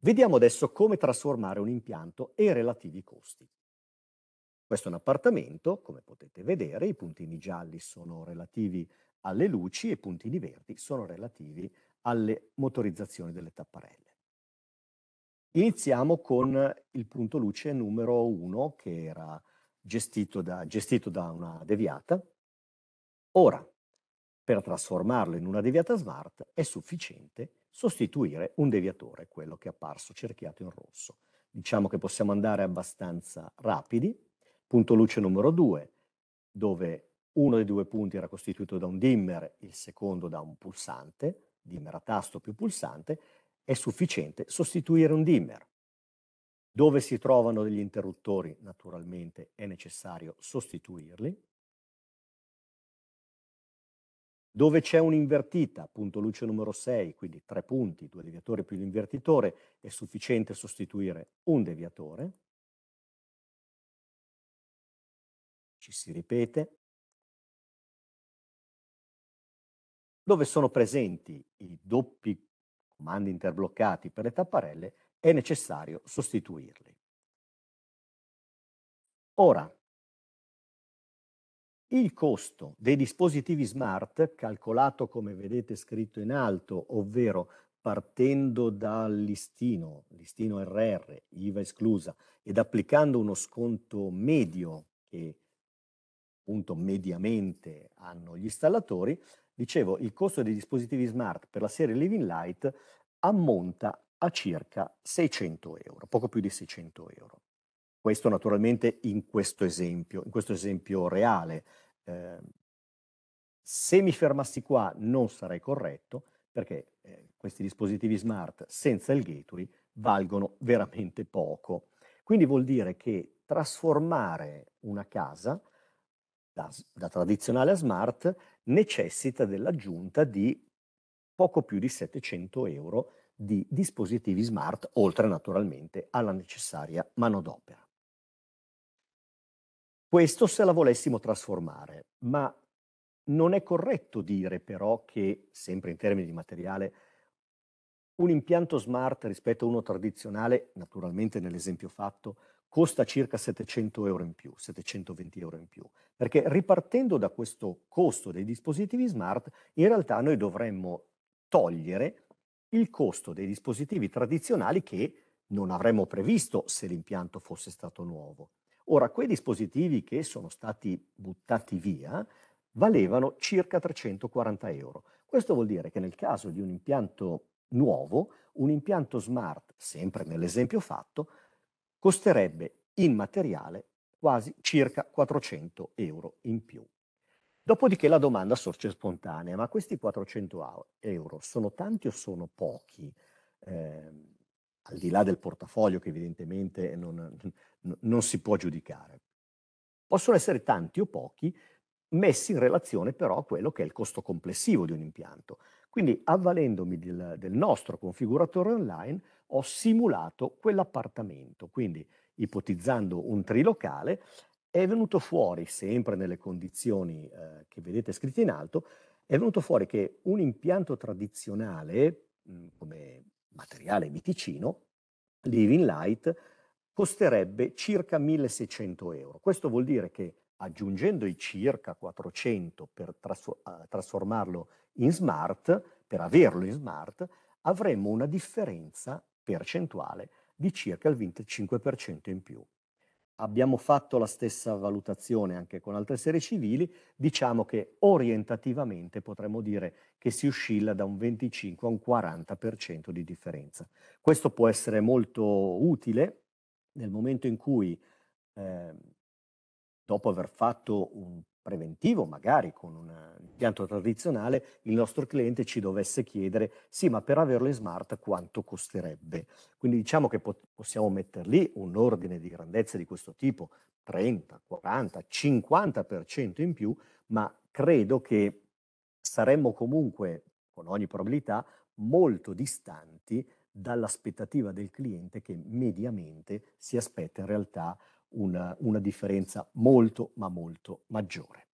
Vediamo adesso come trasformare un impianto e i relativi costi. Questo è un appartamento, come potete vedere, i puntini gialli sono relativi alle luci e i puntini verdi sono relativi alle motorizzazioni delle tapparelle. Iniziamo con il punto luce numero 1 che era gestito da, gestito da una deviata. Ora, per trasformarlo in una deviata smart è sufficiente sostituire un deviatore, quello che è apparso cerchiato in rosso. Diciamo che possiamo andare abbastanza rapidi. Punto luce numero 2, dove uno dei due punti era costituito da un dimmer, il secondo da un pulsante, dimmer a tasto più pulsante, è sufficiente sostituire un dimmer. Dove si trovano degli interruttori, naturalmente è necessario sostituirli. Dove c'è un'invertita, punto luce numero 6, quindi tre punti, due deviatori più l'invertitore, è sufficiente sostituire un deviatore. Ci si ripete. Dove sono presenti i doppi comandi interbloccati per le tapparelle, è necessario sostituirli. Ora, il costo dei dispositivi smart, calcolato come vedete scritto in alto, ovvero partendo dal listino, listino RR, IVA esclusa, ed applicando uno sconto medio che appunto mediamente hanno gli installatori, dicevo il costo dei dispositivi smart per la serie Living Light ammonta a circa 600 euro, poco più di 600 euro. Questo naturalmente in questo esempio, in questo esempio reale. Eh, se mi fermassi qua non sarei corretto perché eh, questi dispositivi smart senza il gateway valgono veramente poco. Quindi vuol dire che trasformare una casa da, da tradizionale a smart necessita dell'aggiunta di poco più di 700 euro di dispositivi smart, oltre naturalmente alla necessaria manodopera. Questo se la volessimo trasformare, ma non è corretto dire però che, sempre in termini di materiale, un impianto smart rispetto a uno tradizionale, naturalmente nell'esempio fatto, costa circa 700 euro in più, 720 euro in più, perché ripartendo da questo costo dei dispositivi smart, in realtà noi dovremmo togliere il costo dei dispositivi tradizionali che non avremmo previsto se l'impianto fosse stato nuovo. Ora, quei dispositivi che sono stati buttati via valevano circa 340 euro. Questo vuol dire che nel caso di un impianto nuovo, un impianto smart, sempre nell'esempio fatto, costerebbe in materiale quasi circa 400 euro in più. Dopodiché la domanda sorge spontanea, ma questi 400 euro sono tanti o sono pochi? Eh, al di là del portafoglio che evidentemente non, non si può giudicare. Possono essere tanti o pochi, messi in relazione però a quello che è il costo complessivo di un impianto. Quindi avvalendomi del, del nostro configuratore online ho simulato quell'appartamento, quindi ipotizzando un trilocale è venuto fuori, sempre nelle condizioni eh, che vedete scritte in alto, è venuto fuori che un impianto tradizionale, mh, mm, come materiale viticino, Living Light costerebbe circa 1600 euro. Questo vuol dire che aggiungendo i circa 400 per trasformarlo in smart, per averlo in smart, avremmo una differenza percentuale di circa il 25% in più abbiamo fatto la stessa valutazione anche con altre serie civili, diciamo che orientativamente potremmo dire che si oscilla da un 25 a un 40% di differenza. Questo può essere molto utile nel momento in cui, eh, dopo aver fatto un preventivo, magari con un eh, impianto tradizionale, il nostro cliente ci dovesse chiedere sì, ma per averlo in smart quanto costerebbe? Quindi diciamo che pot- possiamo mettere lì un ordine di grandezza di questo tipo, 30, 40, 50% in più, ma credo che saremmo comunque, con ogni probabilità, molto distanti dall'aspettativa del cliente che mediamente si aspetta in realtà una, una differenza molto ma molto maggiore.